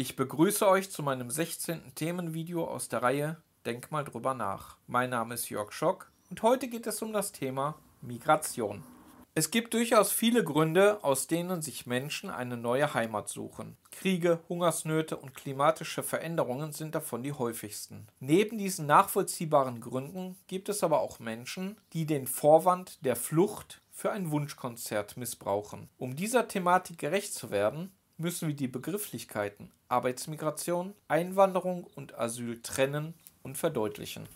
Ich begrüße euch zu meinem 16. Themenvideo aus der Reihe Denk mal drüber nach. Mein Name ist Jörg Schock und heute geht es um das Thema Migration. Es gibt durchaus viele Gründe, aus denen sich Menschen eine neue Heimat suchen. Kriege, Hungersnöte und klimatische Veränderungen sind davon die häufigsten. Neben diesen nachvollziehbaren Gründen gibt es aber auch Menschen, die den Vorwand der Flucht für ein Wunschkonzert missbrauchen. Um dieser Thematik gerecht zu werden, müssen wir die Begrifflichkeiten Arbeitsmigration, Einwanderung und Asyl trennen und verdeutlichen.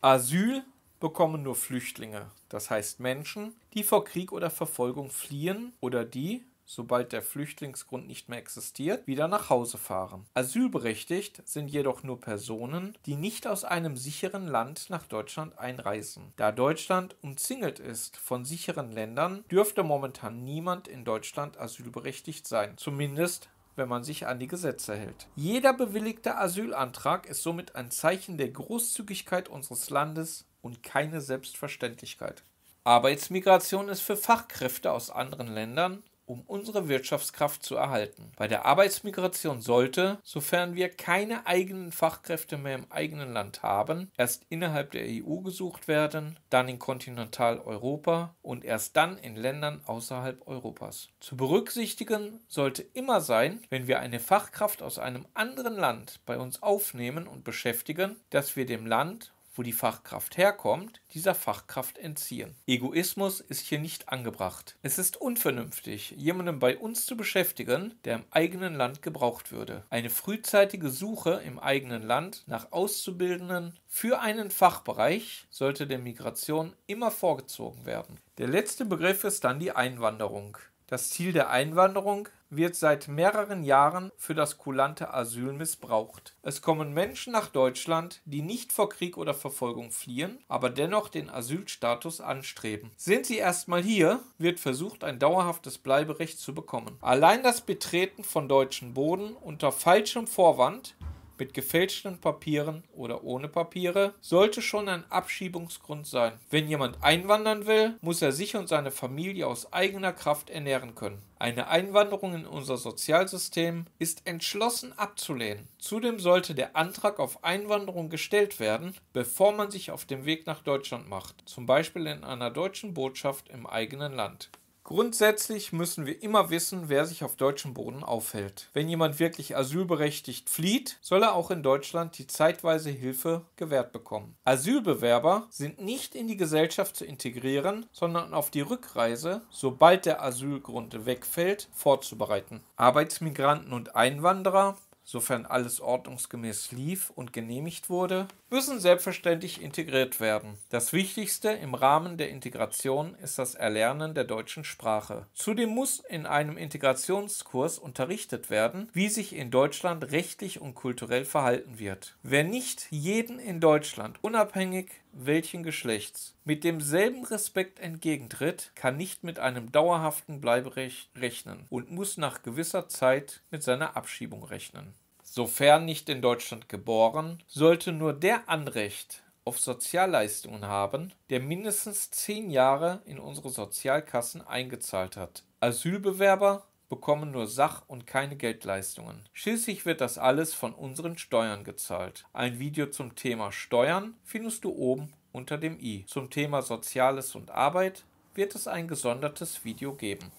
Asyl bekommen nur Flüchtlinge, das heißt Menschen, die vor Krieg oder Verfolgung fliehen oder die sobald der Flüchtlingsgrund nicht mehr existiert, wieder nach Hause fahren. Asylberechtigt sind jedoch nur Personen, die nicht aus einem sicheren Land nach Deutschland einreisen. Da Deutschland umzingelt ist von sicheren Ländern, dürfte momentan niemand in Deutschland asylberechtigt sein. Zumindest wenn man sich an die Gesetze hält. Jeder bewilligte Asylantrag ist somit ein Zeichen der Großzügigkeit unseres Landes und keine Selbstverständlichkeit. Arbeitsmigration ist für Fachkräfte aus anderen Ländern um unsere Wirtschaftskraft zu erhalten. Bei der Arbeitsmigration sollte, sofern wir keine eigenen Fachkräfte mehr im eigenen Land haben, erst innerhalb der EU gesucht werden, dann in Kontinentaleuropa und erst dann in Ländern außerhalb Europas. Zu berücksichtigen sollte immer sein, wenn wir eine Fachkraft aus einem anderen Land bei uns aufnehmen und beschäftigen, dass wir dem Land wo die Fachkraft herkommt, dieser Fachkraft entziehen. Egoismus ist hier nicht angebracht. Es ist unvernünftig, jemanden bei uns zu beschäftigen, der im eigenen Land gebraucht würde. Eine frühzeitige Suche im eigenen Land nach Auszubildenden für einen Fachbereich sollte der Migration immer vorgezogen werden. Der letzte Begriff ist dann die Einwanderung. Das Ziel der Einwanderung wird seit mehreren Jahren für das kulante Asyl missbraucht. Es kommen Menschen nach Deutschland, die nicht vor Krieg oder Verfolgung fliehen, aber dennoch den Asylstatus anstreben. Sind sie erstmal hier, wird versucht, ein dauerhaftes Bleiberecht zu bekommen. Allein das Betreten von deutschem Boden unter falschem Vorwand mit gefälschten Papieren oder ohne Papiere, sollte schon ein Abschiebungsgrund sein. Wenn jemand einwandern will, muss er sich und seine Familie aus eigener Kraft ernähren können. Eine Einwanderung in unser Sozialsystem ist entschlossen abzulehnen. Zudem sollte der Antrag auf Einwanderung gestellt werden, bevor man sich auf den Weg nach Deutschland macht, zum Beispiel in einer deutschen Botschaft im eigenen Land. Grundsätzlich müssen wir immer wissen, wer sich auf deutschem Boden aufhält. Wenn jemand wirklich asylberechtigt flieht, soll er auch in Deutschland die zeitweise Hilfe gewährt bekommen. Asylbewerber sind nicht in die Gesellschaft zu integrieren, sondern auf die Rückreise, sobald der Asylgrund wegfällt, vorzubereiten. Arbeitsmigranten und Einwanderer sofern alles ordnungsgemäß lief und genehmigt wurde, müssen selbstverständlich integriert werden. Das Wichtigste im Rahmen der Integration ist das Erlernen der deutschen Sprache. Zudem muss in einem Integrationskurs unterrichtet werden, wie sich in Deutschland rechtlich und kulturell verhalten wird. Wer nicht jeden in Deutschland, unabhängig welchen Geschlechts, mit demselben Respekt entgegentritt, kann nicht mit einem dauerhaften Bleiberecht rechnen und muss nach gewisser Zeit mit seiner Abschiebung rechnen sofern nicht in Deutschland geboren, sollte nur der Anrecht auf Sozialleistungen haben, der mindestens zehn Jahre in unsere Sozialkassen eingezahlt hat. Asylbewerber bekommen nur Sach- und keine Geldleistungen. Schließlich wird das alles von unseren Steuern gezahlt. Ein Video zum Thema Steuern findest du oben unter dem i. Zum Thema Soziales und Arbeit wird es ein gesondertes Video geben.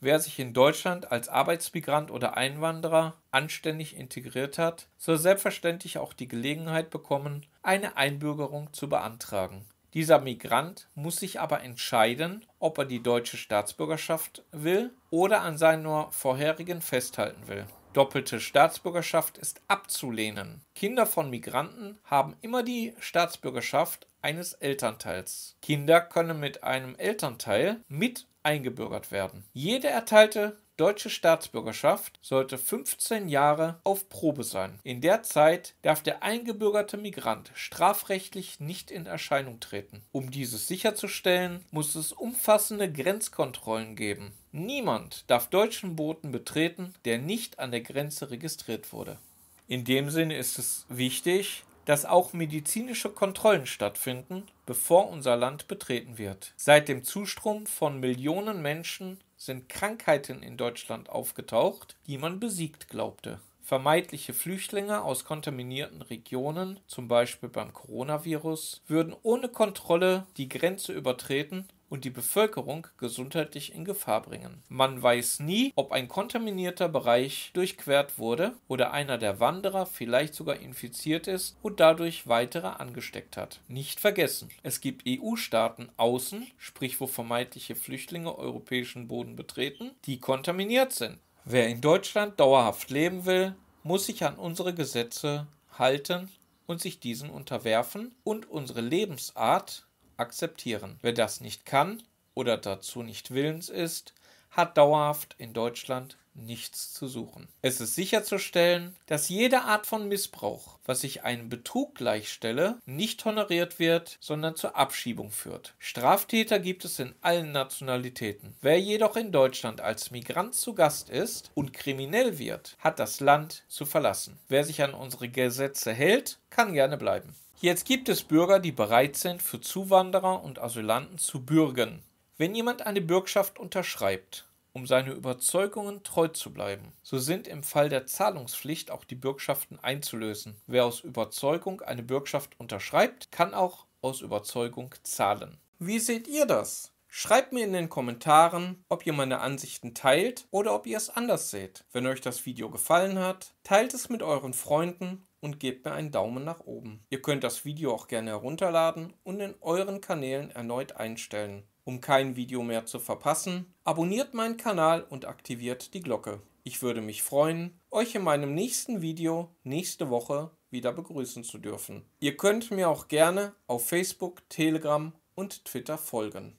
Wer sich in Deutschland als Arbeitsmigrant oder Einwanderer anständig integriert hat, soll selbstverständlich auch die Gelegenheit bekommen, eine Einbürgerung zu beantragen. Dieser Migrant muss sich aber entscheiden, ob er die deutsche Staatsbürgerschaft will oder an seiner vorherigen festhalten will. Doppelte Staatsbürgerschaft ist abzulehnen. Kinder von Migranten haben immer die Staatsbürgerschaft eines Elternteils. Kinder können mit einem Elternteil mit eingebürgert werden. Jede erteilte Deutsche Staatsbürgerschaft sollte 15 Jahre auf Probe sein. In der Zeit darf der eingebürgerte Migrant strafrechtlich nicht in Erscheinung treten. Um dieses sicherzustellen, muss es umfassende Grenzkontrollen geben. Niemand darf deutschen Booten betreten, der nicht an der Grenze registriert wurde. In dem Sinne ist es wichtig, dass auch medizinische Kontrollen stattfinden, bevor unser Land betreten wird. Seit dem Zustrom von Millionen Menschen sind Krankheiten in Deutschland aufgetaucht, die man besiegt glaubte. Vermeidliche Flüchtlinge aus kontaminierten Regionen, zum Beispiel beim Coronavirus, würden ohne Kontrolle die Grenze übertreten und die Bevölkerung gesundheitlich in Gefahr bringen. Man weiß nie, ob ein kontaminierter Bereich durchquert wurde oder einer der Wanderer vielleicht sogar infiziert ist und dadurch weitere angesteckt hat. Nicht vergessen, es gibt EU-Staaten außen, sprich wo vermeintliche Flüchtlinge europäischen Boden betreten, die kontaminiert sind. Wer in Deutschland dauerhaft leben will, muss sich an unsere Gesetze halten und sich diesen unterwerfen und unsere Lebensart akzeptieren. Wer das nicht kann oder dazu nicht willens ist, hat dauerhaft in Deutschland nichts zu suchen. Es ist sicherzustellen, dass jede Art von Missbrauch, was ich einem Betrug gleichstelle, nicht honoriert wird, sondern zur Abschiebung führt. Straftäter gibt es in allen Nationalitäten. Wer jedoch in Deutschland als Migrant zu Gast ist und kriminell wird, hat das Land zu verlassen. Wer sich an unsere Gesetze hält, kann gerne bleiben. Jetzt gibt es Bürger, die bereit sind, für Zuwanderer und Asylanten zu bürgen. Wenn jemand eine Bürgschaft unterschreibt, um seine Überzeugungen treu zu bleiben, so sind im Fall der Zahlungspflicht auch die Bürgschaften einzulösen. Wer aus Überzeugung eine Bürgschaft unterschreibt, kann auch aus Überzeugung zahlen. Wie seht ihr das? Schreibt mir in den Kommentaren, ob ihr meine Ansichten teilt oder ob ihr es anders seht. Wenn euch das Video gefallen hat, teilt es mit euren Freunden und gebt mir einen Daumen nach oben. Ihr könnt das Video auch gerne herunterladen und in euren Kanälen erneut einstellen. Um kein Video mehr zu verpassen, abonniert meinen Kanal und aktiviert die Glocke. Ich würde mich freuen, euch in meinem nächsten Video nächste Woche wieder begrüßen zu dürfen. Ihr könnt mir auch gerne auf Facebook, Telegram und Twitter folgen.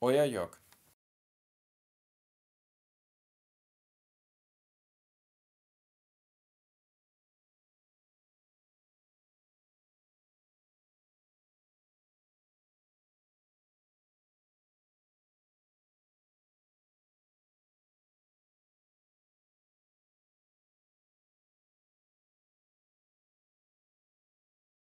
Euer Jörg.